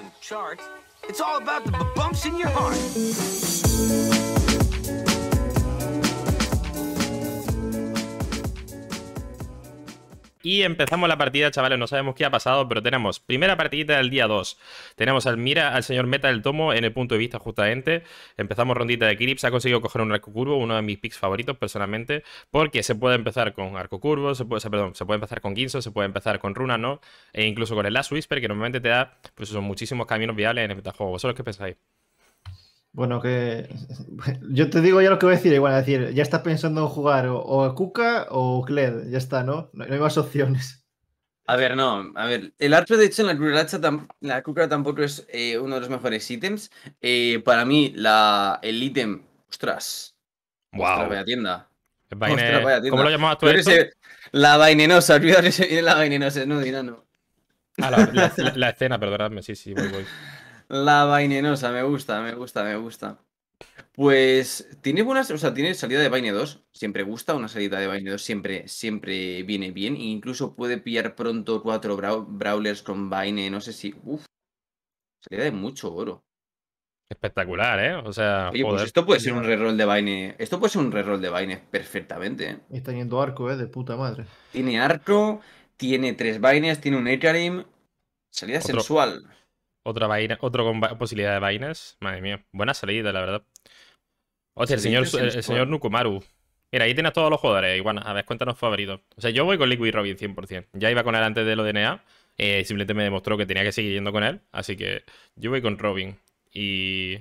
and charts. It's all about the bumps in your heart. Y empezamos la partida, chavales, no sabemos qué ha pasado, pero tenemos primera partidita del día 2. Tenemos al Mira, al señor Meta del Tomo en el punto de vista justamente. Empezamos rondita de clips. ha conseguido coger un arco curvo, uno de mis picks favoritos personalmente, porque se puede empezar con arco curvo, se puede, perdón, se puede empezar con Ginzo, se puede empezar con Runa, ¿no? E incluso con el Last Whisper, que normalmente te da pues, son muchísimos caminos viables en el juego. ¿Vosotros qué pensáis? Bueno, que yo te digo ya lo que voy a decir, igual, decir, ya estás pensando en jugar o, a Kuka o Kled, ya está, ¿no? ¿no? hay más opciones. A ver, no, a ver, el arte de hecho en la cucaracha, la tampoco es eh, uno de los mejores ítems. Eh, para mí, la, el ítem, ostras, wow. ostras, vaya tienda. vaya tienda. ¿Cómo lo llamabas tú? la vainenosa, cuidado que se viene la vainenosa, no, Dinano. Ah, la, la, escena, perdonadme, sí, sí, voy, voy. La vainenosa, me gusta, me gusta, me gusta. Pues tiene buenas, o sea, tiene salida de vaina 2, siempre gusta, una salida de vaina 2 siempre, siempre viene bien, e incluso puede pillar pronto cuatro Brawlers con vaina, no sé si, Uf. salida de mucho oro. Espectacular, ¿eh? O sea, pues esto puede ser un reroll de Vaine, esto puede ser un reroll de Vaine perfectamente, ¿eh? Está yendo arco, ¿eh? De puta madre. Tiene arco, tiene tres vainas, tiene un ekarim. salida sensual. Otra vaina, otro posibilidad de vainas. Madre mía. Buena salida, la verdad. sea el señor, el, señor Nukumaru. Mira, ahí tienes todos los jugadores, igual. A ver, cuéntanos favoritos. O sea, yo voy con Liquid Robin 100%. Ya iba con él antes de lo DNA. Eh, simplemente me demostró que tenía que seguir yendo con él. Así que yo voy con Robin. Y.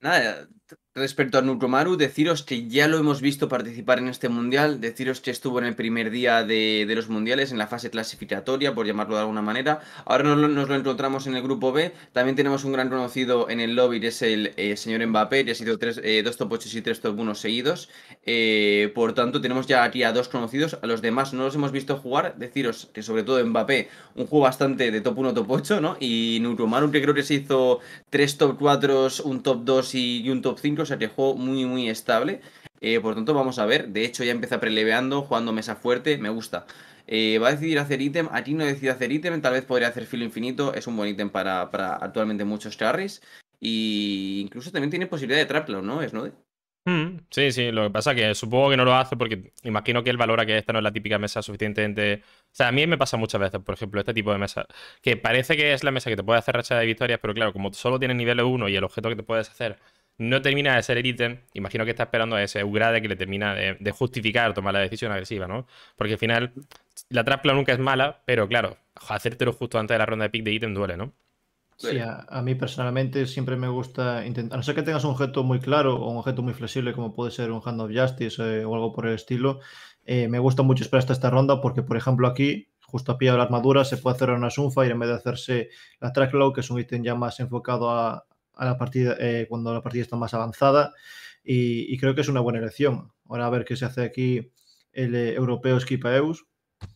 Nada, respecto a Nutromaru, deciros que ya lo hemos visto participar en este mundial, deciros que estuvo en el primer día de, los mundiales, en la fase clasificatoria, por llamarlo de alguna manera. Ahora nos lo, nos lo, encontramos en el grupo B. También tenemos un gran conocido en el lobby, que es el eh, señor Mbappé, que ha sido tres, eh, dos top 8 y tres top 1 seguidos. Eh, por tanto, tenemos ya aquí a dos conocidos. A los demás no los hemos visto jugar. Deciros que, sobre todo Mbappé, un juego bastante de top 1, top 8, ¿no? Y Nutromaru, que creo que se hizo tres top 4, un top 2 y un top 5 se juego muy, muy estable. Eh, por tanto, vamos a ver. De hecho, ya empieza preleveando, jugando mesa fuerte, me gusta. Eh, va a decidir hacer ítem, aquí no decide hacer ítem, tal vez podría hacer filo infinito, es un buen ítem para, para actualmente muchos carries. Y incluso también tiene posibilidad de traplo, ¿no? Es, ¿no? Mm, sí, sí, lo que pasa es que supongo que no lo hace porque imagino que él valora que esta no es la típica mesa suficientemente... O sea, a mí me pasa muchas veces, por ejemplo, este tipo de mesa, que parece que es la mesa que te puede hacer racha de victorias, pero claro, como solo tiene nivel 1 y el objeto que te puedes hacer no termina de ser el ítem, imagino que está esperando a ese Ugrade que le termina de, justificar tomar la decisión agresiva, ¿no? Porque al final, la trapla nunca es mala, pero claro, hacértelo justo antes de la ronda de pick de ítem duele, ¿no? Sí, a, mí personalmente siempre me gusta intentar, a no ser que tengas un objeto muy claro o un objeto muy flexible como puede ser un Hand of Justice eh, o algo por el estilo, eh, me gusta mucho esperar hasta esta ronda porque, por ejemplo, aquí justo a pie de la armadura, se puede hacer una Sunfire en vez de hacerse la Tracklow, que es un ítem ya más enfocado a, a la partida, eh, cuando la partida está más avanzada y, creo que es una buena elección. Ahora a ver qué se hace aquí el eh, europeo Skipaeus.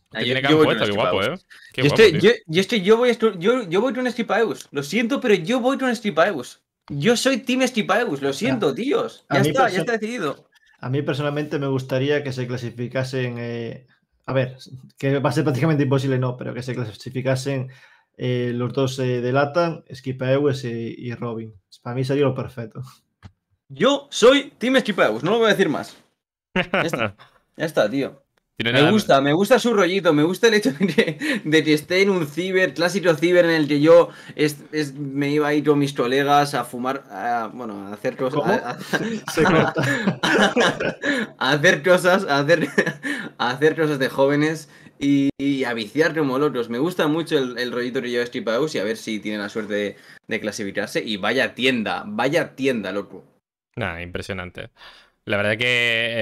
tiene eh. yo, yo, qué guapo, ¿eh? yo, yo, voy, voy con Skipaeus. Lo siento, pero yo voy con Skipaeus. Yo soy Team Skipaeus, lo siento, ah, tíos. Ya está, ya está decidido. A mí personalmente me gustaría que se clasificasen. a ver, que va a ser prácticamente imposible, no, pero que se clasificasen eh, los dos de delatan, Skipaeus y, Robin. Para mí salió lo perfecto. Yo soy Team Skipaeus, no lo voy a decir más. Ya está, ya está tío. me gusta, me gusta su rollito, me gusta el hecho de que, esté en un ciber, clásico ciber en el que yo es, me iba a ir con mis colegas a fumar, a, bueno, a hacer cosas. A, hacer cosas, a hacer cosas de jóvenes y, a viciar como locos. Me gusta mucho el, rollito que lleva Strip y a ver si tiene la suerte de, clasificarse. Y vaya tienda, vaya tienda, loco. Nada, impresionante. La verdad que.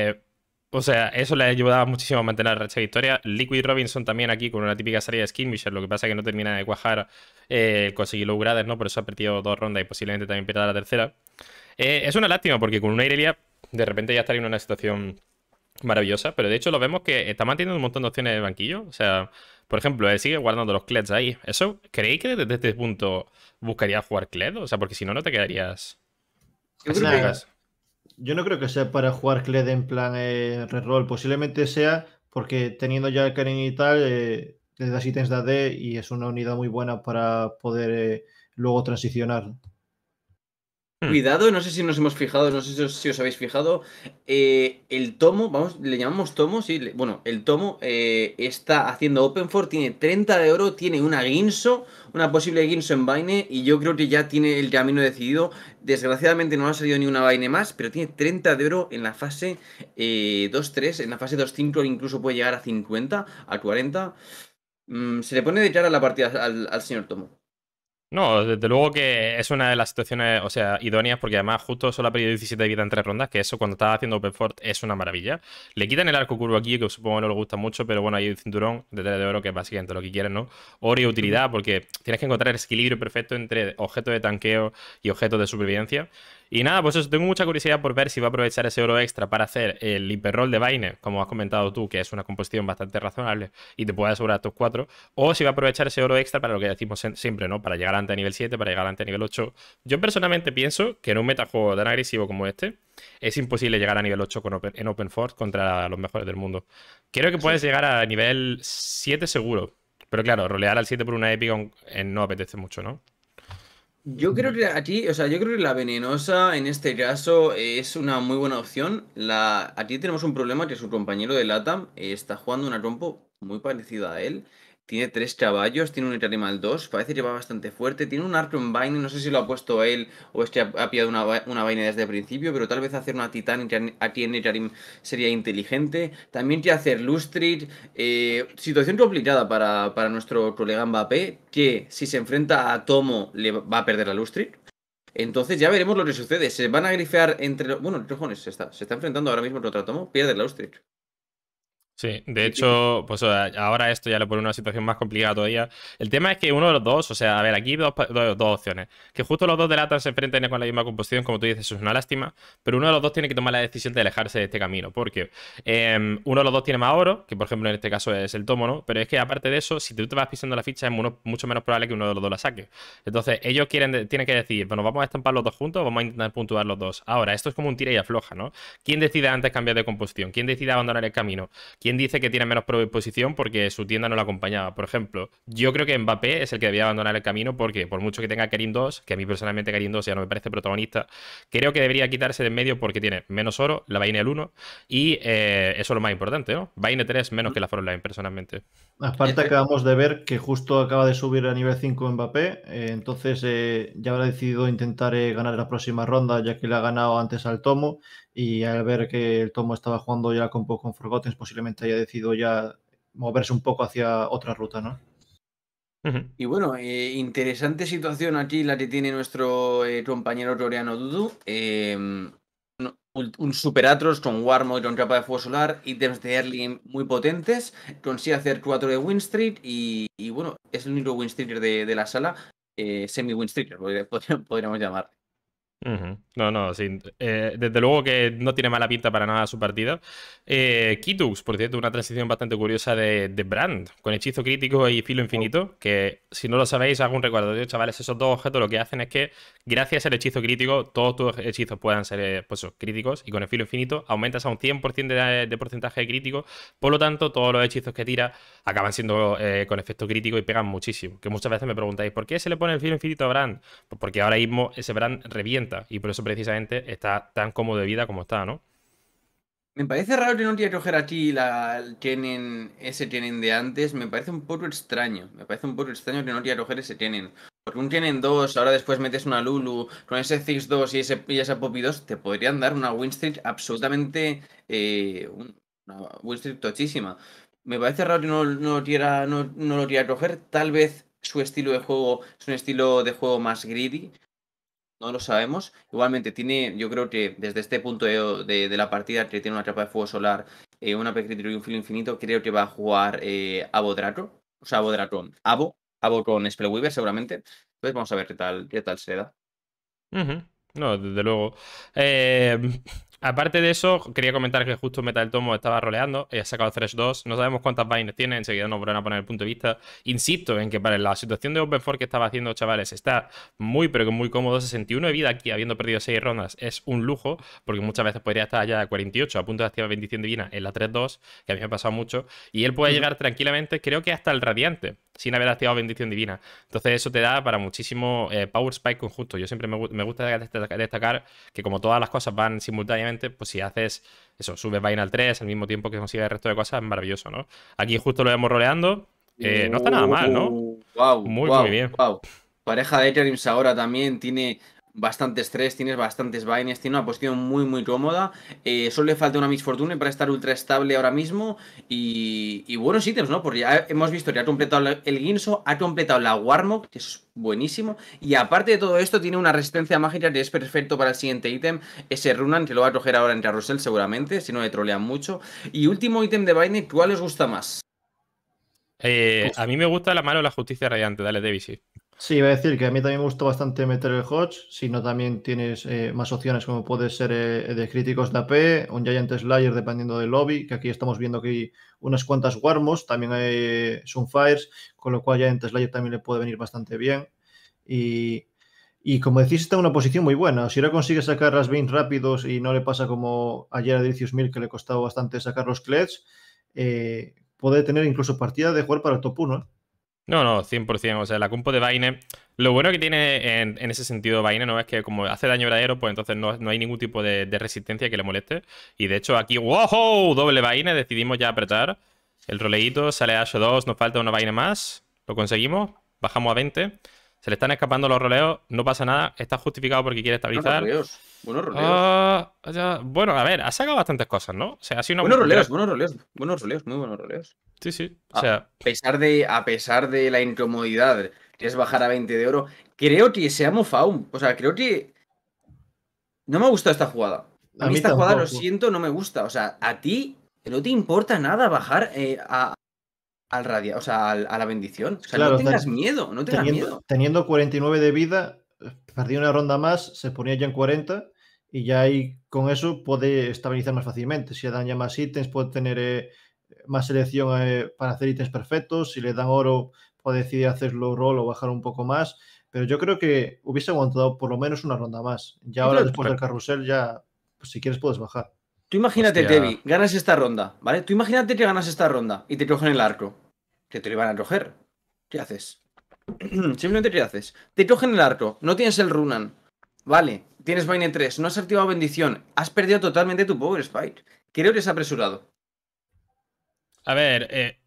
Eh, o sea, eso le ha ayudado muchísimo a mantener la racha de victoria. Liquid Robinson también aquí con una típica serie de Skinmisher. Lo que pasa es que no termina de cuajar eh, conseguir logrades, ¿no? Por eso ha perdido dos rondas y posiblemente también pierda la tercera. Eh, es una lástima porque con una Irelia de repente ya estaría en una situación maravillosa, pero de hecho lo vemos que está manteniendo un montón de opciones de banquillo. O sea, por ejemplo, él sigue guardando los cleds ahí. ¿Eso creéis que desde este punto buscaría jugar cled? O sea, porque si no, no te quedarías. Yo, no creo que sea para jugar cled en plan eh, reroll. Posiblemente sea porque teniendo ya el Karen y tal, eh, le das ítems de AD y es una unidad muy buena para poder eh, luego transicionar. Hmm. Cuidado, no sé si nos hemos fijado, no sé si os, habéis fijado. Eh, el tomo, vamos, le llamamos tomo, sí, bueno, el tomo eh, está haciendo Open for, tiene 30 de oro, tiene una guinso, una posible guinso en vaine, y yo creo que ya tiene el camino decidido. Desgraciadamente no ha salido ni una vaine más, pero tiene 30 de oro en la fase eh, 2-3, en la fase 2-5 incluso puede llegar a 50, a 40. Mm, se le pone de cara la partida al señor Tomo. No, desde luego que es una de las situaciones, o sea, idóneas, porque además justo solo ha perdido 17 de vida en tres rondas, que eso cuando estaba haciendo Fort es una maravilla. Le quitan el arco curvo aquí, que supongo que no le gusta mucho, pero bueno, hay un cinturón de tela de oro, que es básicamente lo que quieren, ¿no? Oro y utilidad, porque tienes que encontrar el equilibrio perfecto entre objetos de tanqueo y objetos de supervivencia. Y nada, pues eso, tengo mucha curiosidad por ver si va a aprovechar ese oro extra para hacer el hiperroll de Vayne, como has comentado tú, que es una composición bastante razonable y te puede asegurar estos cuatro, o si va a aprovechar ese oro extra para lo que decimos siempre, ¿no? Para llegar ante nivel 7, para llegar ante nivel 8. Yo personalmente pienso que en un metajuego tan agresivo como este, es imposible llegar a nivel 8 con en Open Force contra los mejores del mundo. Creo que puedes llegar a nivel 7 seguro, pero claro, rolear al 7 por una épica eh, no apetece mucho, ¿no? Yo creo que aquí, o sea, yo creo que la venenosa en este caso es una muy buena opción. La, aquí tenemos un problema que su compañero de LATAM eh, está jugando una trompo muy parecida a él. Tiene tres caballos, tiene un Animal 2, parece que va bastante fuerte. Tiene un en Vine, no sé si lo ha puesto él o este ha, pillado una, vaina desde el principio, pero tal vez hacer una Titan Atienetarim sería inteligente. También quiere hacer Lustrid. Eh, situación complicada para, nuestro colega Mbappé, que si se enfrenta a Tomo le va a perder la lustre Entonces ya veremos lo que sucede. Se van a grifear entre los... Bueno, cojones, se está, se está enfrentando ahora mismo contra Tomo, pierde la Lustrid. Sí, de hecho, pues ahora esto ya le pone una situación más complicada todavía. El tema es que uno de los dos, o sea, a ver, aquí hay dos, opciones. Que justo los dos de Atlas se enfrenten con la misma composición, como tú dices, es una lástima, pero uno de los dos tiene que tomar la decisión de alejarse de este camino, porque em, uno de los dos tiene más oro, que por ejemplo en este caso es el tomo, ¿no? Pero es que aparte de eso, si tú te vas pisando la ficha, es mucho menos probable que uno de los dos la saque. Entonces, ellos quieren, tienen que decir, bueno, vamos a estampar los dos juntos, o vamos a intentar puntuar los dos. Ahora, esto es como un tira y afloja, ¿no? ¿Quién decide antes cambiar de composición? ¿Quién decide abandonar el camino? ¿Quién ¿Quién dice que tiene menos posición porque su tienda no la acompañaba? Por ejemplo, yo creo que Mbappé es el que debía abandonar el camino porque por mucho que tenga Karim 2, que a mí personalmente Karim 2 ya no me parece protagonista, creo que debería quitarse de en medio porque tiene menos oro, la vaina el 1 y eh, eso es lo más importante, ¿no? Vaina 3 menos que la Frontline personalmente. Aparte eh, eh. acabamos de ver que justo acaba de subir a nivel 5 Mbappé, entonces ya habrá decidido intentar ganar la próxima ronda ya que le ha ganado antes al Tomo y al ver que el Tomo estaba jugando ya con, poco con Forgotten, posiblemente haya decidido ya moverse un poco hacia otra ruta, ¿no? Y bueno, eh, interesante situación aquí la que tiene nuestro eh, compañero coreano Dudu. Em, un, Super con Warmo y con capa de fuego solar, ítems de early muy potentes, consigue hacer 4 de win y, bueno, es el único win de, la sala, eh, semi win podríamos llamar. No, no, sí. Eh, desde luego que no tiene mala pinta para nada su partida. Eh, Kitux, por cierto, una transición bastante curiosa de, Brand, con hechizo crítico y filo infinito, que si no lo sabéis, hago un recuerdo chavales, esos dos objetos lo que hacen es que gracias al hechizo crítico, todos tus hechizos puedan ser eh, pues, críticos y con el filo infinito aumentas a un 100% de, porcentaje de crítico, por lo tanto, todos los hechizos que tira acaban siendo con efecto crítico y pegan muchísimo. Que muchas veces me preguntáis, ¿por qué se le pone el filo infinito a Brand? Pues porque ahora mismo ese Brand revienta y por eso precisamente está tan cómodo de vida como está, ¿no? Me parece raro que no te coger aquí la, tienen ese tienen de antes. Me parece un poco extraño. Me parece un poco extraño que no te coger ese tienen. Porque un tienen 2, ahora después metes una Lulu, con ese Ziggs 2 y, ese, y esa Poppy 2, te podrían dar una win absolutamente. Eh, una win tochísima. Me parece raro que no, no, tira, no, lo quiera coger. Tal vez su estilo de juego es un estilo de juego más greedy, no lo sabemos. Igualmente, tiene, yo creo que desde este punto de, la partida, que tiene una capa de fuego solar, eh, una pecritura y un filo infinito, creo que va a jugar eh, Draco. O sea, draco, Abo. Abo con Spellweaver, seguramente. Entonces, vamos a ver qué tal, qué tal se da. No, desde luego. Eh, Aparte de eso, quería comentar que justo Meta del Tomo estaba roleando y ha sacado Thresh 2. No sabemos cuántas vainas tiene, enseguida nos volverán a poner el punto de vista. Insisto en que para la situación de Open que estaba haciendo, chavales, está muy, pero que muy cómodo. 61 de vida aquí, habiendo perdido 6 rondas, es un lujo, porque muchas veces podría estar allá a 48, a punto de activar Bendición divina en la 3-2, que a mí me ha pasado mucho. Y él puede llegar tranquilamente, creo que hasta el Radiante, sin haber activado bendición divina. Entonces eso te da para muchísimo eh, Power Spike conjunto. Yo siempre me, gusta destacar que como todas las cosas van simultáneamente, pues si haces eso, subes al 3 al mismo tiempo que consigues el resto de cosas, es maravilloso, ¿no? Aquí justo lo vemos roleando. Eh, no está nada mal, ¿no? Wow, muy, bien. Pareja de Eterims ahora también tiene bastantes estrés, tienes bastantes vainas, tiene una posición muy muy cómoda. Eh, solo le falta una misfortune para estar ultra estable ahora mismo. Y, buenos ítems, ¿no? Porque ya hemos visto que ha completado el Ginso, ha completado la Warmog, que es buenísimo. Y aparte de todo esto, tiene una resistencia mágica que es perfecto para el siguiente ítem. Ese Runan, que lo va a coger ahora entre Russell seguramente, si no le trolean mucho. Y último ítem de Vayne, ¿cuál os gusta más? Eh, a mí me gusta la mano de la justicia radiante, dale, Davis. Sí, iba a decir que a mí también me gustó bastante meter el Hodge, no también tienes eh, más opciones como puede ser eh, de críticos de AP, un Giant Slayer dependiendo del lobby, que aquí estamos viendo que hay unas cuantas Warmos, también hay eh, Sunfires, con lo cual Giant Slayer también le puede venir bastante bien. Y, como decís, está en una posición muy buena. Si ahora consigue sacar las Bane rápidos y no le pasa como ayer a Delicious Mill, que le costaba bastante sacar los Clets, puede tener incluso partida de jugar para el top 1. No, no, 100%. O sea, la compo de Vaine. Lo bueno que tiene en, ese sentido Vaine, ¿no? Es que como hace daño verdadero, pues entonces no, hay ningún tipo de, resistencia que le moleste. Y de hecho aquí, ¡wow! Doble Vaine, decidimos ya apretar el roleíto. Sale a Asho 2, nos falta una vaina más. Lo conseguimos, bajamos a 20. Se le están escapando los roleos, no pasa nada. Está justificado porque quiere estabilizar. Buenos roleos. Buenos ah, roleos. bueno, a ver, ha sacado bastantes cosas, ¿no? O sea, ha sido una buenos roleos, buenos roleos, buenos roleos, muy buenos roleos. Sí, sí. O sea... a, pesar de, a pesar de la incomodidad, es bajar a 20 de oro. Creo que se ha O sea, creo que. No me ha gustado esta jugada. A, mí, esta jugada, lo siento, no me gusta. O sea, a ti no te importa nada bajar eh, a, al radio. o sea, a la bendición. O sea, no tengas miedo, teniendo, 49 de vida, perdí una ronda más, se ponía ya en 40 y ya ahí con eso puede estabilizar más fácilmente. Si ya más ítems, puede tener. Eh, más selección eh, para hacer ítems perfectos. Si le dan oro, puede decidir hacerlo roll o bajar un poco más. Pero yo creo que hubiese aguantado por lo menos una ronda más. Ya ahora, después del carrusel, ya, pues, si quieres, puedes bajar. Tú imagínate, ganas esta ronda, ¿vale? Tú imagínate que ganas esta ronda y te cogen el arco. Que te lo iban a coger. ¿Qué haces? Simplemente, ¿qué haces? Te cogen el arco, no tienes el Runan. Vale, tienes vaina 3, no has activado bendición, has perdido totalmente tu Power Spike. Creo que es apresurado. A ver, eh,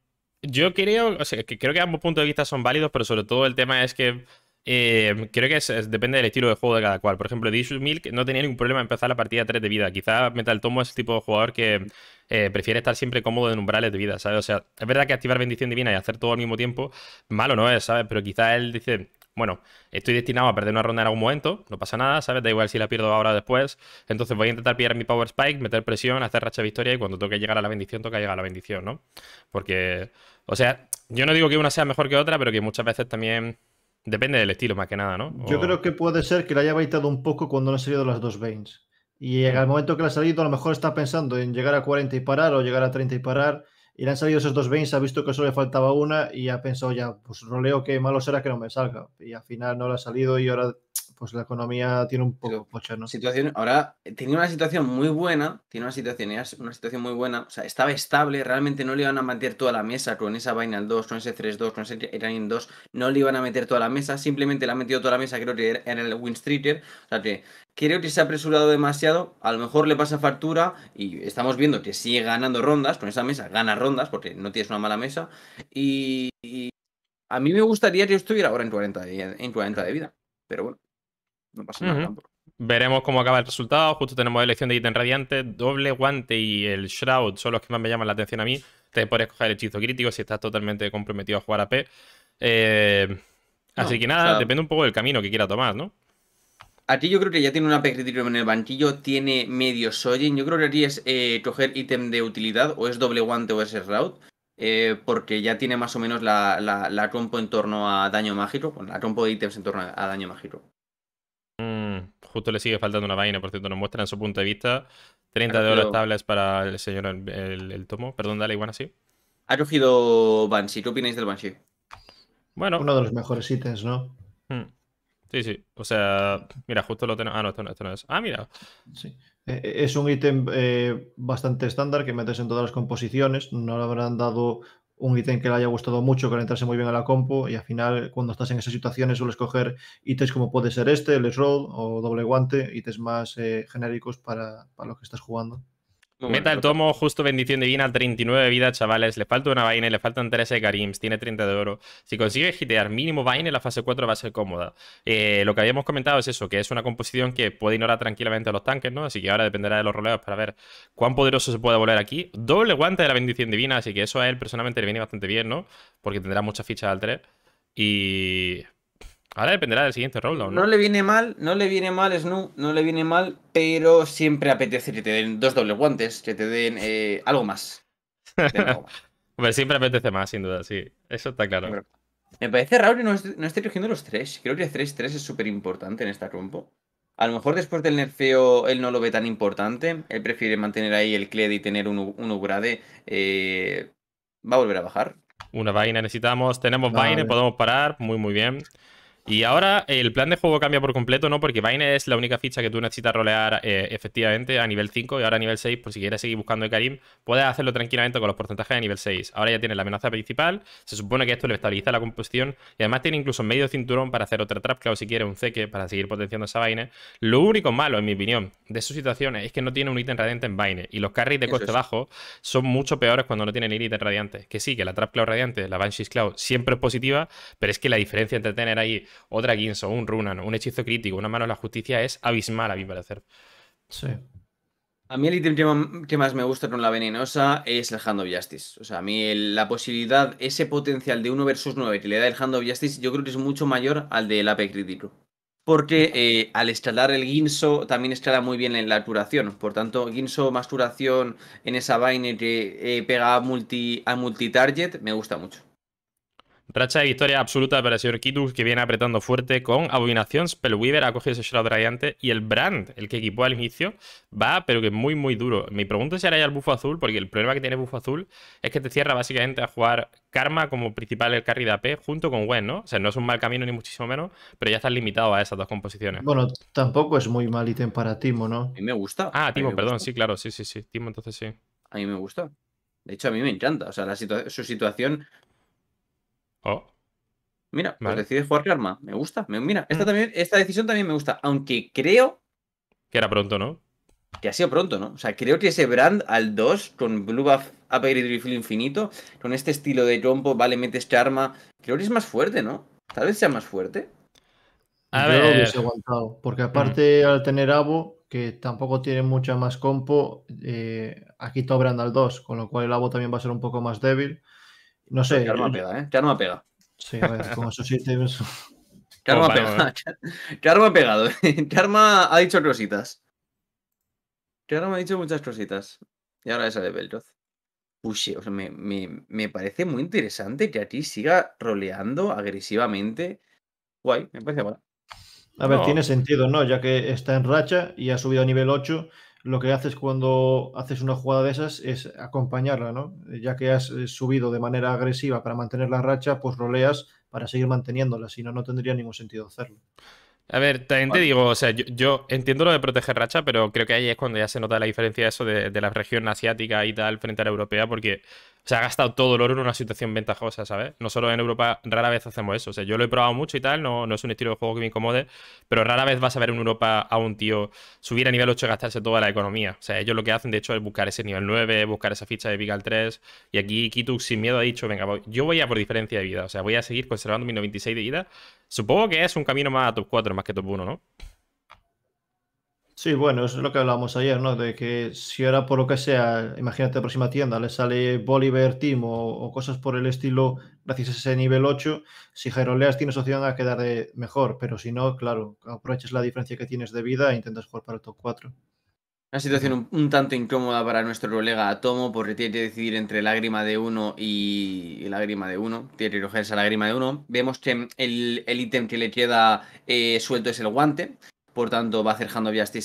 yo creo, o sea, que creo que ambos puntos de vista son válidos, pero sobre todo el tema es que eh, creo que depende del estilo de juego de cada cual. Por ejemplo, Dish Milk no tenía ningún problema empezar la partida 3 de vida. Quizá Metal Tomo es el tipo de jugador que eh, prefiere estar siempre cómodo en umbrales de vida, ¿sabes? O sea, es verdad que activar bendición divina y hacer todo al mismo tiempo, malo no es, ¿sabes? Pero quizá él dice, bueno, estoy destinado a perder una ronda en algún momento, no pasa nada, ¿sabes? Da igual si la pierdo ahora o después. Entonces voy a intentar pillar mi Power Spike, meter presión, hacer racha de victoria y cuando toque llegar a la bendición, toca llegar a la bendición, ¿no? Porque, o sea, yo no digo que una sea mejor que otra, pero que muchas veces también depende del estilo más que nada, ¿no? Yo creo que puede ser que la haya baitado un poco cuando no han salido las dos veins. Y en el momento que la ha salido, a lo mejor está pensando en llegar a 40 y parar o llegar a 30 y parar. Y le han salido esos dos veins, ha visto que solo le faltaba una y ha pensado ya, pues leo, que malo será que no me salga. Y al final no le ha salido y ahora pues la economía tiene un poco pocha, ¿no? Situación, ahora tenía una situación muy buena, tiene una situación, una situación muy buena, o sea, estaba estable, realmente no le iban a meter toda la mesa con esa al 2, con ese 3-2, con ese Iranian 2, no le iban a meter toda la mesa, simplemente le han metido toda la mesa, creo que era el Winstreater, o sea que creo que se ha apresurado demasiado, a lo mejor le pasa factura y estamos viendo que sigue ganando rondas con esa mesa, gana rondas porque no tienes una mala mesa y, a mí me gustaría que estuviera ahora en 40 de, de vida, pero bueno, no pasa nada Veremos cómo acaba el resultado. Justo tenemos elección de ítem radiante, doble guante y el Shroud son los que más me llaman la atención a mí. Te puedes coger el hechizo crítico si estás totalmente comprometido a jugar a P. Eh, así que nada, depende un poco del camino que quiera tomar, ¿no? Aquí yo creo que ya tiene una Criterio en el banquillo, tiene medio Sojin. Yo creo que aquí es eh, coger ítem de utilidad, o es doble guante o es route. Eh, porque ya tiene más o menos la, la, compo en torno a daño mágico, la compo de ítems en torno a, daño mágico. Mm, justo le sigue faltando una vaina, por cierto, nos muestran su punto de vista. 30 de oro estables para el señor el, tomo. Perdón, dale, igual así. Ha cogido Banshee, ¿qué opináis del Banshee? Bueno. Uno de los mejores ítems, ¿no? Mm. Sí, sí. O sea, mira, justo lo tenemos. Ah, no, esto no, es. Ah, mira. Sí. Eh, eh, es un ítem eh, bastante estándar que metes en todas las composiciones. No le habrán dado un ítem que le haya gustado mucho, que le entrase muy bien a la compo. Y al final, cuando estás en esas situaciones, sueles escoger ítems como puede ser este, el roll o doble guante, ítems más genéricos para, para lo que estás jugando. Meta el tomo, justo bendición divina, 39 de vida, chavales. Le falta una vaina le faltan 13 de Karims. Tiene 30 de oro. Si consigue gitear mínimo vaina, la fase 4 va a ser cómoda. Eh, lo que habíamos comentado es eso, que es una composición que puede ignorar tranquilamente a los tanques, ¿no? Así que ahora dependerá de los roleos para ver cuán poderoso se puede volver aquí. Doble guante de la bendición divina, así que eso a él personalmente le viene bastante bien, ¿no? Porque tendrá muchas fichas al 3. Y Ahora dependerá del siguiente round. ¿no? no le viene mal, no le viene mal Snu, no le viene mal, pero siempre apetece que te den dos dobles guantes, que te den eh, algo más. Hombre, siempre apetece más, sin duda, sí. Eso está claro. me parece raro que no, no esté cogiendo los tres. Creo que 3-3 es súper importante en esta rompo. A lo mejor después del nerfeo él no lo ve tan importante. Él prefiere mantener ahí el Cled y tener un, un Ugrade. Eh, va a volver a bajar. Una vaina necesitamos. Tenemos vaina, podemos parar. Muy, muy bien. Y ahora el plan de juego cambia por completo, ¿no? Porque Vayne es la única ficha que tú necesitas rolear eh, efectivamente a nivel 5 y ahora a nivel 6, por si quieres seguir buscando de Karim, puedes hacerlo tranquilamente con los porcentajes de nivel 6. Ahora ya tiene la amenaza principal, se supone que esto le estabiliza la composición y además tiene incluso medio cinturón para hacer otra trap, si quiere un ceque para seguir potenciando esa Vayne. Lo único malo, en mi opinión, de su situación es que no tiene un ítem radiante en Vayne y los carries de coste bajo son mucho peores cuando no tienen ítem radiante. Que sí, que la trap cloud radiante, la Banshee's Cloud, siempre es positiva, pero es que la diferencia entre tener ahí otra Ginso, un Runan, un hechizo crítico, una mano de la justicia es abismal a mi parecer. Sí. A mí el ítem que más me gusta con la venenosa es el Hand of Justice. O sea, a mí la posibilidad, ese potencial de 1 versus 9 que le da el Hand of Justice, yo creo que es mucho mayor al del AP crítico. Porque eh, al escalar el Ginso también escala muy bien en la curación. Por tanto, Ginso más curación en esa vaina que eh, pega a multi a multitarget me gusta mucho. Racha de victoria absoluta para el señor Kitus, que viene apretando fuerte con Abominación. Spellweaver ha cogido ese shroud radiante. Y el Brand, el que equipó al inicio, va, pero que es muy, muy duro. Mi pregunta es si hará ya el buffo azul, porque el problema que tiene el buffo azul es que te cierra básicamente a jugar Karma como principal el carry de AP junto con Gwen, ¿no? O sea, no es un mal camino ni muchísimo menos, pero ya estás limitado a esas dos composiciones. Bueno, tampoco es muy mal ítem para Timo, ¿no? A mí me gusta. Ah, Timo, perdón, sí, claro, sí, sí, sí. Timo, entonces sí. A mí me gusta. De hecho, a mí me encanta. O sea, su situación Oh. Mira, pues decides jugar arma. Me gusta. mira, esta, mm. también, esta decisión también me gusta. Aunque creo. Que era pronto, ¿no? Que ha sido pronto, ¿no? O sea, creo que ese brand al 2, con Blue Buff Upgrade Refill Infinito, con este estilo de combo, vale, metes este Creo que es más fuerte, ¿no? Tal vez sea más fuerte. A Yo ver. aguantado, porque mm. aparte al tener Abo, que tampoco tiene mucha más compo, eh, aquí todo brand al 2, con lo cual el Abo también va a ser un poco más débil. No sé. Karma arma pega, ¿eh? Qué arma pega. Sí, a ver, como Eso. Pues, pega? ha pegado? Karma ¿eh? ha dicho cositas? Karma ha dicho muchas cositas? Y ahora esa de Beltroth. Push, o sea, me, parece muy interesante que aquí siga roleando agresivamente. Guay, me parece bueno. A ver, tiene sentido, ¿no? Ya que está en racha y ha subido a nivel 8 lo que haces cuando haces una jugada de esas es acompañarla, ¿no? Ya que has eh, subido de manera agresiva para mantener la racha, pues roleas para seguir manteniéndola, si no, no tendría ningún sentido hacerlo. A ver, también te digo, o sea, yo, entiendo lo de proteger racha, pero creo que ahí es cuando ya se nota la diferencia de eso de, de, la región asiática y tal frente a la europea, porque se ha gastado todo el oro en una situación ventajosa, ¿sabes? Nosotros en Europa rara vez hacemos eso. O sea, yo lo he probado mucho y tal, no, no es un estilo de juego que me incomode, pero rara vez vas a ver en Europa a un tío subir a nivel 8 y gastarse toda la economía. O sea, ellos lo que hacen, de hecho, es buscar ese nivel 9, buscar esa ficha de Al 3. Y aquí Kituk sin miedo ha dicho, venga, yo voy a por diferencia de vida. O sea, voy a seguir conservando mi 96 de vida Supongo que es un camino más a top 4 más que top 1, ¿no? Sí, bueno, es lo que hablábamos ayer, ¿no? De que si ahora por lo que sea, imagínate la próxima tienda, le sale Bolívar Team o, cosas por el estilo, gracias a ese nivel 8, si Jeroleas tienes opción a quedar mejor, pero si no, claro, aprovechas la diferencia que tienes de vida e intentas jugar para el top 4. Una situación un, tanto incómoda para nuestro colega Tomo porque tiene que decidir entre lágrima de uno y, lágrima de uno. Tiene que coger esa lágrima de uno. Vemos que el ítem que le queda eh, suelto es el guante. Por tanto, va a hacer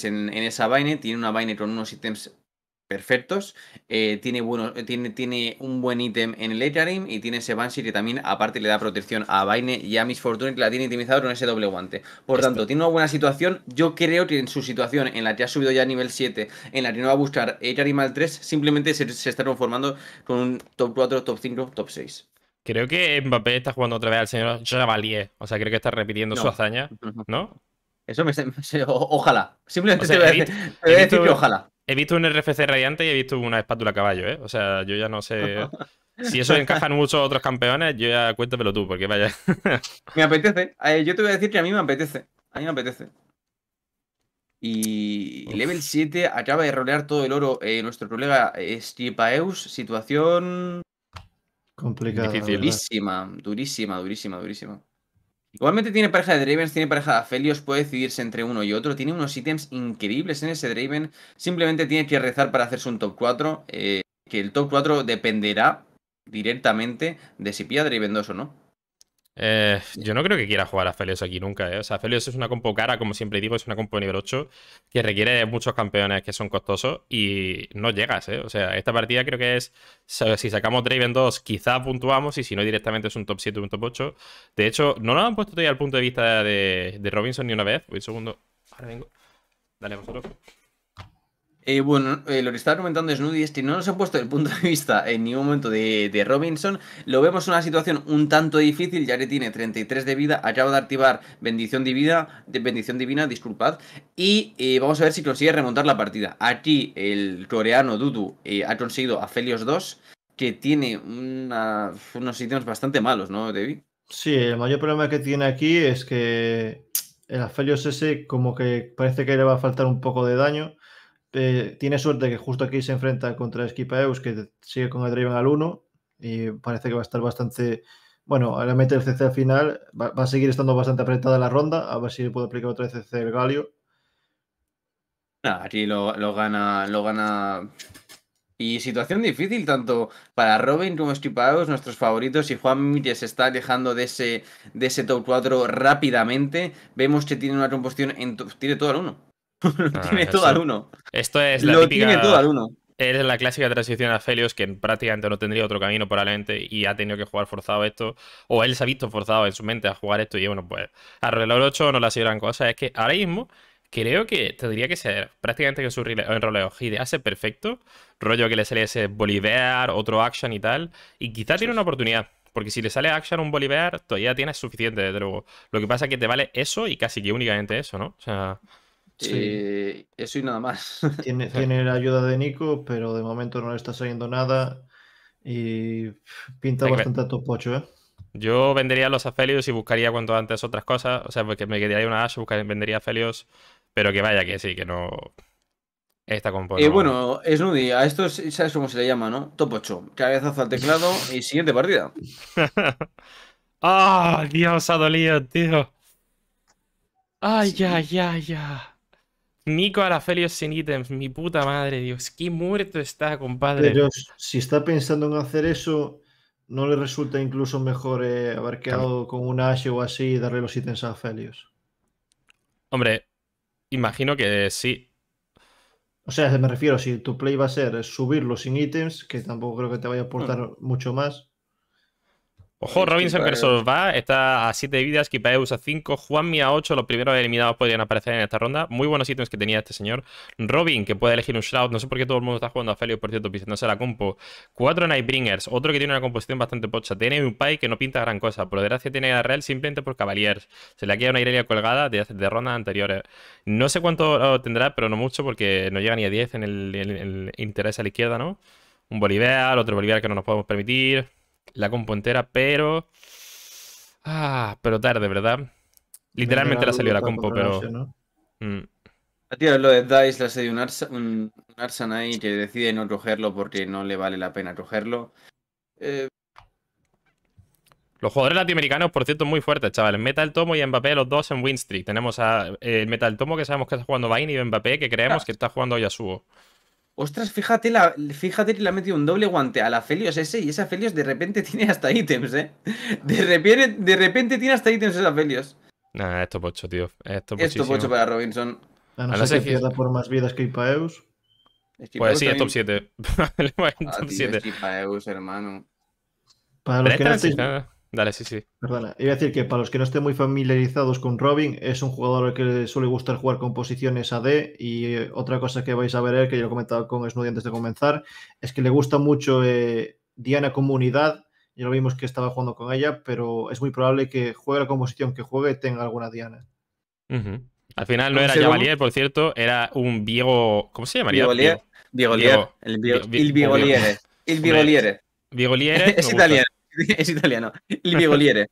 en, esa vaina. Tiene una vaina con unos ítems perfectos. Eh, tiene, bueno, eh, tiene, tiene un buen ítem en el late y tiene ese Banshee que también, aparte, le da protección a Vaine y a Miss Fortune que la tiene intimizado con ese doble guante. Por tanto, tiene una buena situación. Yo creo que en su situación, en la que ha subido ya a nivel 7, en la que no va a buscar Echarim al 3, simplemente se, está conformando con un top 4, top 5, top 6. Creo que Mbappé está jugando otra vez al señor Chevalier. O sea, creo que está repitiendo su hazaña, ¿no? Eso me... Ojalá. Simplemente te voy a decir que ojalá. He visto un RFC radiante y he visto una espátula a caballo, ¿eh? O sea, yo ya no sé. Si eso encaja en muchos otros campeones, yo ya cuéntamelo tú, porque vaya. me apetece. yo te voy a decir que a mí me apetece. A mí me apetece. Y level 7 acaba de rolear todo el oro eh, nuestro colega Stipaeus. Situación. Complicada. Durísima, durísima, durísima, durísima. Igualmente tiene pareja de Draven, tiene pareja de Aphelios, puede decidirse entre uno y otro. Tiene unos ítems increíbles en ese Draven. Simplemente tiene que rezar para hacerse un top 4. Eh, que el top 4 dependerá directamente de si pilla Draven 2 o no. Eh, yo no creo que quiera jugar a Felios aquí nunca. ¿eh? O sea, Felios es una compo cara, como siempre digo, es una compo nivel 8 que requiere muchos campeones que son costosos y no llegas. ¿eh? O sea, esta partida creo que es. Si sacamos Draven 2, quizá puntuamos y si no, directamente es un top 7 un top 8. De hecho, no lo han puesto todavía al punto de vista de, Robinson ni una vez. Un segundo. Ahora vengo. Dale vosotros. Eh, bueno, eh, lo que estaba comentando Snoody es que no nos ha puesto el punto de vista en ningún momento de, Robinson. Lo vemos en una situación un tanto difícil, ya que tiene 33 de vida, acaba de activar bendición divina, bendición divina disculpad, y eh, vamos a ver si consigue remontar la partida. Aquí el coreano Dudu ha conseguido a Felios 2, que tiene unos ítems bastante malos, ¿no, David? Sí, el mayor problema que tiene aquí es que el Aphelios ese como que parece que le va a faltar un poco de daño este, tiene suerte que justo aquí se enfrenta contra Skipaeus, que sigue con el al 1 y parece que va a estar bastante. Bueno, ahora mete el CC al final, va, a seguir estando bastante apretada la ronda, a ver si le puede aplicar otra vez CC el Galio. aquí lo, gana, lo gana. Y situación difícil tanto para Robin como Skipaeus, nuestros favoritos. Y Juan Mire se está alejando de ese, de ese top 4 rápidamente. Vemos que tiene una composición, en, tiene todo al 1. Ah, lo tiene todo al uno. Esto es la tiene todo al uno. Es la clásica transición a Felios que prácticamente no tendría otro camino probablemente y ha tenido que jugar forzado esto, o él se ha visto forzado en su mente a jugar esto y bueno, pues a reloj 8 no le ha sido gran cosa. Es que ahora mismo creo que tendría que ser prácticamente que su enroleo Hide hace perfecto, rollo que le sale ese Bolivar, otro action y tal, y quizá tiene una oportunidad. Porque si le sale action un Bolivar, todavía tienes suficiente, de luego. Lo que pasa es que te vale eso y casi que únicamente eso, ¿no? O sea... Sí. Eh, eso y nada más. Tiene, la ayuda de Nico, pero de momento no le está saliendo nada y pinta bastante a 8, ¿eh? Yo vendería los Aphelios y buscaría cuanto antes otras cosas. O sea, porque me quedaría una Ash, vendería Aphelios, pero que vaya, que sí, que no. está componente. Eh, y bueno, es a esto sabes cómo se le llama, ¿no? Top 8. Cabezazo al teclado y siguiente partida. ¡Ah! Dios, ha dolido, tío. Ay, ay, ya, ya, ya. Nico Felios sin ítems, mi puta madre, Dios, qué muerto está, compadre. Pero si está pensando en hacer eso, ¿no le resulta incluso mejor eh, haber quedado con un Ashe o así y darle los ítems a Felios. Hombre, imagino que sí. O sea, me refiero, si tu play va a ser subirlo sin ítems, que tampoco creo que te vaya a aportar hmm. mucho más, Ojo, Robinson que va, está a 7 vidas, Kipaeus a 5, Juanmi a 8, los primeros eliminados podrían aparecer en esta ronda. Muy buenos ítems que tenía este señor. Robin, que puede elegir un Shroud, no sé por qué todo el mundo está jugando a Felios, por cierto, pisándose la compo. 4 Nightbringers, otro que tiene una composición bastante pocha. Tiene un Pai que no pinta gran cosa, por desgracia tiene a Real simplemente por Cavaliers. Se le ha quedado una Irelia colgada de, de rondas anteriores. No sé cuánto tendrá, pero no mucho porque no llega ni a 10 en el, interés a la izquierda, ¿no? Un Bolívar, otro Bolívar que no nos podemos permitir la compo entera, pero. Ah, pero tarde, ¿verdad? Literalmente la salió la compo, pero. A mm. ah, lo de Dice la salió un, un ahí que decide no cogerlo porque no le vale la pena cogerlo. Eh, los jugadores latinoamericanos, por cierto, muy fuertes, chavales. Metal Tomo y Mbappé, los dos en Winstreak. Tenemos a eh, Metal Tomo que sabemos que está jugando vain y Mbappé que creemos ah. que está jugando Yasuo. Ostras, fíjate, la, fíjate que le ha metido un doble guante a la Felios ese y esa Felios ¿eh? de repente tiene hasta ítems, ¿eh? De repente, de repente tiene hasta ítems esa Felios. Nah, esto pocho, tío. Esto, esto pocho para Robinson. A no, se que pierda por más vidas que Ipaeus. Pues sí, es top 7. le va en top 7. Ipaeus, hermano. Para los que Dale, sí, sí. Perdona, iba a decir que para los que no estén muy familiarizados con Robin, es un jugador al que suele gustar jugar con posiciones AD y eh, otra cosa que vais a ver, que yo lo he comentado con Snoody antes de comenzar, es que le gusta mucho eh, Diana Comunidad, ya lo vimos que estaba jugando con ella, pero es muy probable que juegue la composición que juegue tenga alguna Diana. Al final no era Javalier, por cierto, era un Viego... ¿Cómo se llamaría? Viegolier. El Viegolier. El Viegolier. Es italiano. es italiano. Livio Goliere.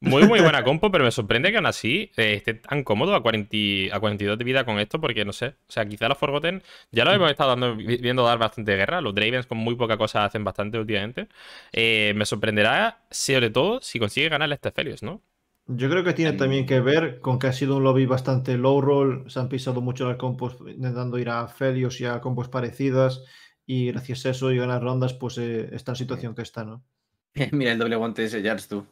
Muy, muy buena compo, pero me sorprende que aún así eh, esté tan cómodo a, 40, a 42 de vida con esto, porque no sé. O sea, quizá la Forgotten ya lo mm. hemos estado viendo dar bastante guerra. Los Dravens con muy poca cosa hacen bastante últimamente. Eh, me sorprenderá, sobre todo, si consigue ganar este Felios, ¿no? Yo creo que tiene también que ver con que ha sido un lobby bastante low roll. Se han pisado mucho las compos intentando ir a Felios y a compos parecidas y gracias a eso y las rondas, pues eh, esta situación que está, ¿no? Mira el doble guante de ese Jars, tú.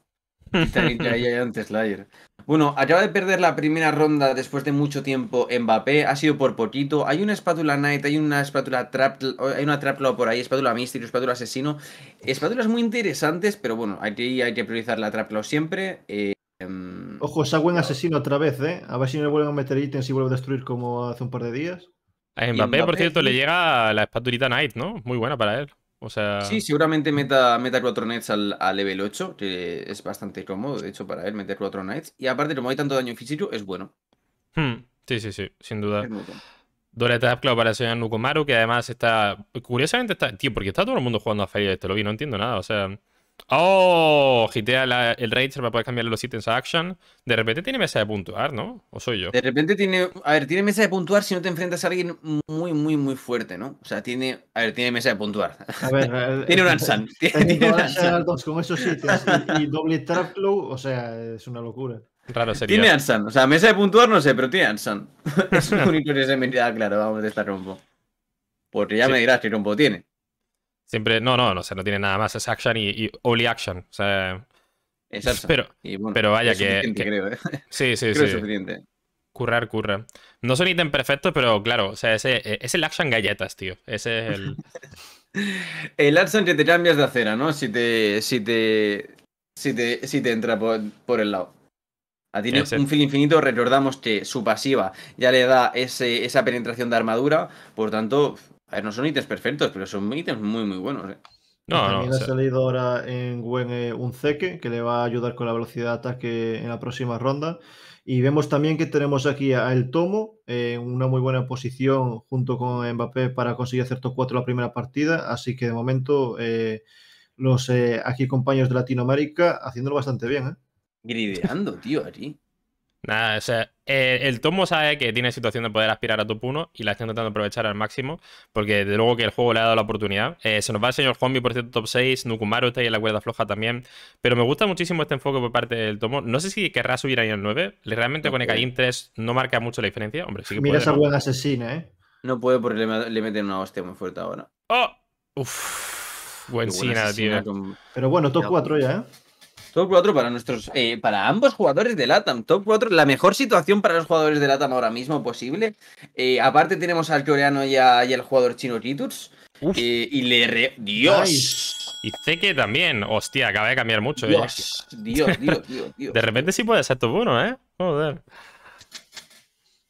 antes Slayer. Bueno, acaba de perder la primera ronda después de mucho tiempo Mbappé, ha sido por poquito. Hay una espátula Knight, hay una espátula Trap, hay una Traplo por ahí, espátula misterio espátula Asesino. Espátulas muy interesantes, pero bueno, aquí hay que priorizar la Traplo siempre. Eh, em, Ojo, en Asesino otra vez, ¿eh? A ver si no le vuelven a meter ítems y vuelve a destruir como hace un par de días. A Mbappé, por cierto, le llega la espatulita Knight, ¿no? Muy buena para él. O sea... Sí, seguramente meta, meta 4 Knights al, al, level 8, que es bastante cómodo, de hecho, para él meter 4 Knights. Y aparte, como hay tanto daño físico, es bueno. Hmm, sí, sí, sí, sin duda. Doreta Tap, claro, para el señor que además está. Curiosamente está. Tío, porque está todo el mundo jugando a Fairy este lobby, no entiendo nada, o sea. ¡Oh! Gitea el Rage para poder cambiar los ítems a Action. De repente tiene mesa de puntuar, ¿no? ¿O soy yo? De repente tiene... A ver, tiene mesa de puntuar si no te enfrentas a alguien muy, muy, muy fuerte, ¿no? O sea, tiene... A ver, tiene mesa de puntuar. A ver... tiene un Ansan. Eh, tiene eh, un Con esos ítems y, doble Trap o sea, es una locura. Raro sería. Tiene Ansan. O sea, mesa de puntuar no sé, pero tiene Ansan. es un único de se claro, vamos, a esta rompo. Porque ya me dirás qué rompo tiene. Siempre, no, no, no, no tiene nada más. Es action y, only action. O Pero, pero vaya que, ¿eh? Sí, sí, sí. Currar, suficiente. Currar, curra. No son ítems perfectos, pero claro, o sea, es el action galletas, tío. Ese es el. el action que te cambias de acera, ¿no? Si te. Si te. Si te, entra por, el lado. A tiene un fil infinito, recordamos que su pasiva ya le da esa penetración de armadura, por tanto, no son ítems perfectos, pero son ítems muy, muy buenos. Eh. También ha salido ahora en eh, un Zeke que le va a ayudar con la velocidad de ataque en la próxima ronda. Y vemos también que tenemos aquí a El Tomo eh, en una muy buena posición junto con Mbappé para conseguir hacer top 4 la primera partida. Así que de momento, los aquí compañeros de Latinoamérica haciéndolo bastante bien. Grideando, tío, allí. Nada, o sea, eh, el tomo sabe que tiene situación de poder aspirar a top 1 y la está intentando aprovechar al máximo, porque desde luego que el juego le ha dado la oportunidad. Eh, se nos va el señor Zombie, por cierto, top 6, Nukumaru está ahí en la cuerda floja también, pero me gusta muchísimo este enfoque por parte del tomo. No sé si querrá subir ahí al 9, realmente con Ekarim 3 no marca mucho la diferencia. Hombre, sí Mira esa ¿no? asesina, ¿eh? No puede porque le, meten una hostia muy fuerte ahora. ¡Oh! Uf, buen tío. Pero bueno, top 4 ya, ¿eh? Top 4 para nuestros, eh, para ambos jugadores de LATAM. Top 4, la mejor situación para los jugadores de LATAM ahora mismo posible. Eh, aparte tenemos al coreano y, al jugador chino kitus eh, y le ¡Dios! Y Zeke también. Hostia, acaba de cambiar mucho. Dios, Dios, Dios, Dios, De repente sí puede ser top 1, ¿eh? Joder.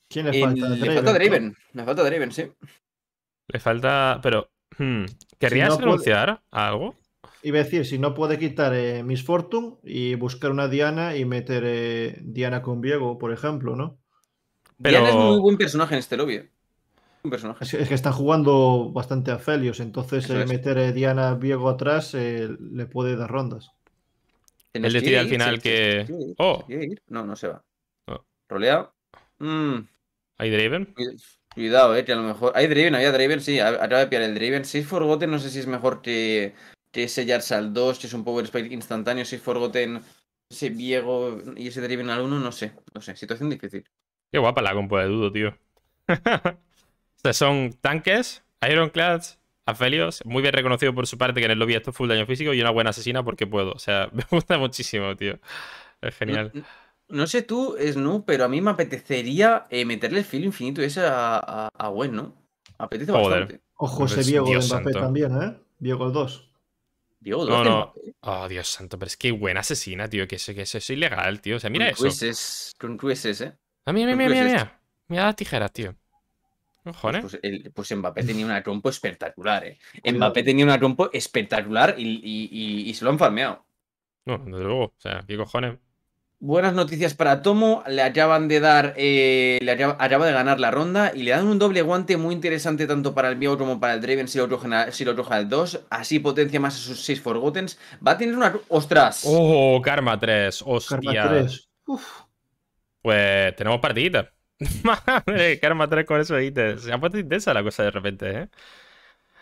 ¿Quién le falta? Le falta Draven. Le falta Draven, sí. Le falta... Pero... Hmm, ¿Querrías renunciar a algo? Iba a decir, si no puede quitar eh, Miss Fortune y buscar una Diana y meter eh, Diana con Viego, por ejemplo, ¿no? Pero... Diana es muy buen personaje en este lobby. Eh. Un personaje. Es, que está jugando bastante a Felios, entonces meter Diana Viego atrás le puede dar rondas. Él decide al final que. Oh. No, no se va. Oh. Roleado. Mm. ¿Hay Draven? Cuidado, eh, que a lo mejor. Hay Draven, hay Draven, sí. Acaba de pillar el Draven. Si Forgotten, no sé si es mejor que que ese al 2, que es un Power Spike instantáneo, si Forgotten, ese Viego y ese Driven al 1, no sé, no sé, situación difícil. Qué guapa la compo de Dudo, tío. Estos son tanques, Ironclads, Aphelios, muy bien reconocido por su parte que en el lobby esto es full daño físico y una buena asesina porque puedo. O sea, me gusta muchísimo, tío. Es genial. No, sé tú, Snu, pero a mí me apetecería eh, meterle el filo infinito ese a, a, a Gwen, ¿no? Apetece bastante. Ojo, ese Viego de Mbappé también, ¿eh? Diego 2 no, no. Oh, Dios santo, pero es que buena asesina, tío. Que eso, que es ilegal, tío. O sea, mira con eso. con cruces, ¿eh? Ah, mira, mira, mira, mira. Mira las tijeras, tío. Pues, pues, el, pues, Mbappé tenía una trompo espectacular, ¿eh? Mbappé tenía una trompo espectacular y, y, y, y se lo han farmeado. No, desde luego. O sea, ¿qué cojones? Buenas noticias para Tomo. Le acaban de dar, eh, le acaba, de ganar la ronda y le dan un doble guante muy interesante tanto para el mío como para el Draven si lo otro si lo 2. Así potencia más a sus 6 Forgotten Va a tener una. ¡Ostras! ¡Oh, Karma 3! ¡Hostia! Karma 3. Pues tenemos partidita. Madre, Karma 3 con eso ítems. Se ha puesto intensa la cosa de repente, ¿eh?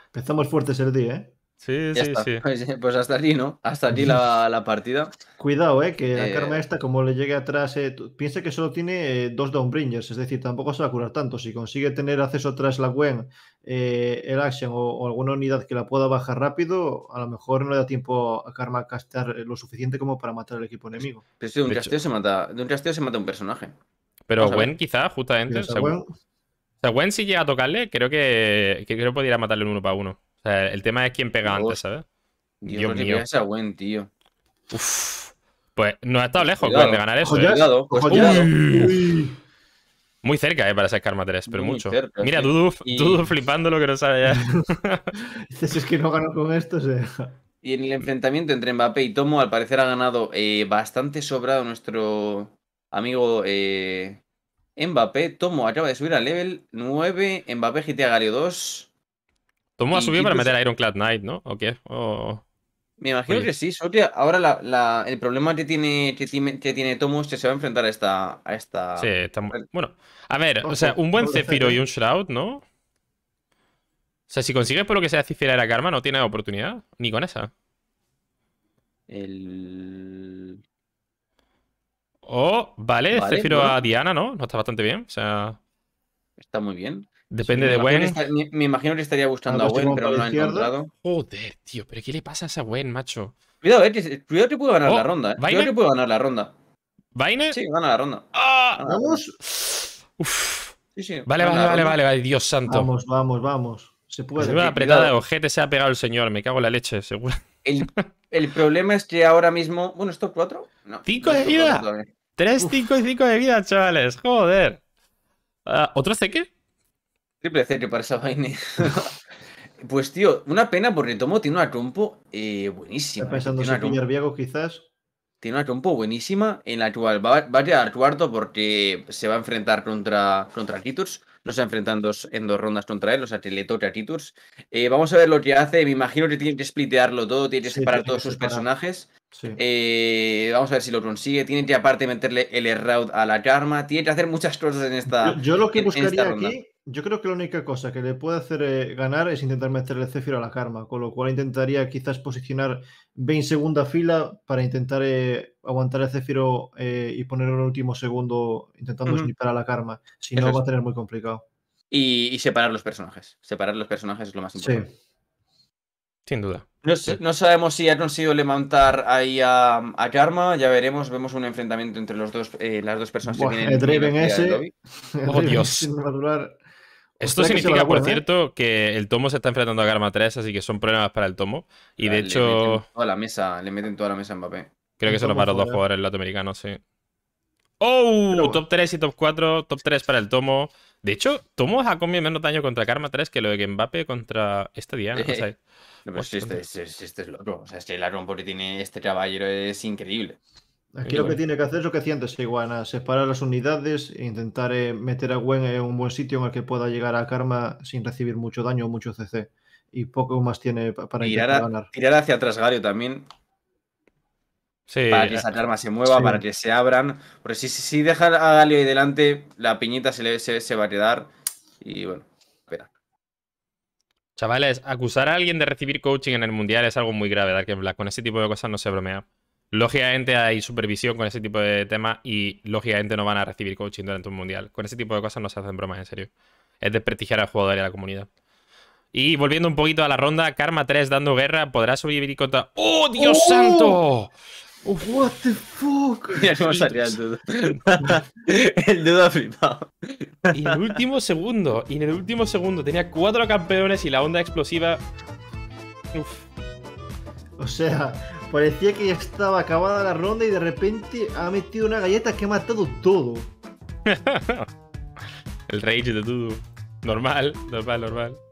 Empezamos fuertes el día, ¿eh? Sí, sí, sí. Pues, pues, hasta aquí, ¿no? Hasta aquí la, partida. Cuidado, ¿eh? Que la eh, Karma esta, como le llegue atrás, eh, piensa que solo tiene eh, dos Downbringers, es decir, tampoco se va a curar tanto. Si consigue tener acceso tras la Gwen, el Action o, alguna unidad que la pueda bajar rápido, a lo mejor no le da tiempo a Karma a castear lo suficiente como para matar al equipo pues, enemigo. Pero pues de un, castillo se mata, de un se mata un personaje. Pero Gwen quizá, justamente. O sea, Gwen... si llega a tocarle, creo que, creo que podría matarle uno para uno el tema es quién pega antes, ¿sabes? Dios, Dios mío. Que a Gwen, tío. Pues no ha estado lejos, de ganar eso. ¿eh? Pues, Muy cerca, eh, para ser Karma 3, pero mucho. Mira, Dudu, Dudu, flipando lo que no sabe ya. si es que no gano con esto, se Y en el enfrentamiento entre Mbappé y Tomo, al parecer ha ganado eh, bastante sobrado nuestro amigo eh, Mbappé. Tomo acaba de subir al level 9, Mbappé GTA Galio 2. Tomo ha subido para meter a Ironclad Knight, ¿no? ¿O qué? Me imagino que sí, Ahora el problema que tiene, que tiene, que que se va a enfrentar a esta. A esta... Bueno, a ver, o sea, un buen Zephyro y un Shroud, ¿no? O sea, si consigues por lo que sea Cifera la Karma, no tiene oportunidad, ni con esa. El. Oh, vale, Zephyro a Diana, ¿no? No está bastante bien, o sea. Está muy bien. Depende de Gwen. me, imagino que estaría ah, buscando a, Wen, pues Gwen, pero no lo ha encontrado. Joder, tío, pero ¿qué le pasa a esa Gwen, macho? Cuidado, eh, cuidado que puedo oh, eh. ganar la ronda. Eh. Cuidado que puedo ganar la ronda. ¿Vaine? Ah. Sí, gana la ronda. ¡Vamos! Uf. vale, vale, vale, vale, Dios santo. Vamos, vamos, vamos. Se puede. Se va eh, apretada de ojete, se ha pegado el señor. Me cago en la leche, seguro. El, el problema es que ahora mismo. Bueno, ¿esto cuatro? No. ¡Cinco de vida! Tres, cinco y cinco de vida, chavales. Joder. Uh, ¿Otro ceque? Triple que para esa vaina. pues tío, una pena porque Tomo tiene una compo eh, buenísima. Está pensando en pillar Viego quizás? Tiene una compo buenísima en la cual va, a llegar cuarto porque se va a enfrentar contra, contra Titus. No se enfrentando en dos rondas contra él, o sea, que le toca a Titus. Eh, vamos a ver lo que hace. Me imagino que tiene que splitearlo todo, tiene que separar todos sus personajes. Eh, vamos a ver si lo consigue. Tiene que aparte meterle el Erraud a la Karma. Tiene que hacer muchas cosas en esta. Yo, lo que buscaría aquí yo creo que la única cosa que le puede hacer eh, ganar es intentar meterle Céfiro a la Karma, con lo cual intentaría quizás posicionar 20 segunda fila para intentar eh, aguantar el Céfiro eh, y ponerlo en el último segundo intentando sniper a la Karma. Si no, va a tener muy complicado. Y, separar los personajes. Separar los personajes es lo más importante. Sin duda. No, sabemos si ha conseguido levantar ahí a, Karma. Ya veremos. Vemos un enfrentamiento entre los dos, las dos personas que vienen. ese. Oh, Dios. Esto significa, por cierto, que el tomo se está enfrentando a Karma 3, así que son problemas para el tomo. Y de hecho. la mesa, le meten toda la mesa a Mbappé. Creo que solo para los dos jugadores latinoamericanos, sí. ¡Oh! Top 3 y top 4. Top 3 para el tomo. De hecho, Tomo ha comido menos daño contra Karma 3 que lo de que Mbappé contra ¿Este Diana. no, pero si este, si, este, este, es loco. O sea, es que el árbol porque tiene este caballero es increíble. Aquí lo que tiene que hacer es lo que siente antes, separar las unidades e intentar eh, meter a Gwen en un buen sitio en el que pueda llegar a Karma sin recibir mucho daño o mucho CC. Y poco más tiene para tirar, a, ganar. Tirar hacia atrás Galio también. para que esa Karma se mueva, para que se abran. Porque si, si, deja a Galio ahí delante, la piñita se, le, se, va a quedar. Y bueno, espera. Chavales, acusar a alguien de recibir coaching en el mundial es algo muy grave, Que Black. Con ese tipo de cosas no se bromea. Lógicamente hay supervisión con ese tipo de temas y lógicamente no van a recibir coaching durante un mundial. Con ese tipo de cosas no se hacen bromas, en serio. Es desprestigiar al jugador y a la comunidad. Y volviendo un poquito a la ronda, Karma 3 dando guerra, podrá sobrevivir contra... ¡Oh, Dios oh. santo! ¡Oh, What the fuck? el dudo. el dudo ha flipado. y en el último segundo, y en el último segundo tenía cuatro campeones y la onda explosiva. Uf. O sea, Parecía que ya estaba acabada la ronda y de repente ha metido una galleta que ha matado todo. El rage de todo. Normal, normal, normal.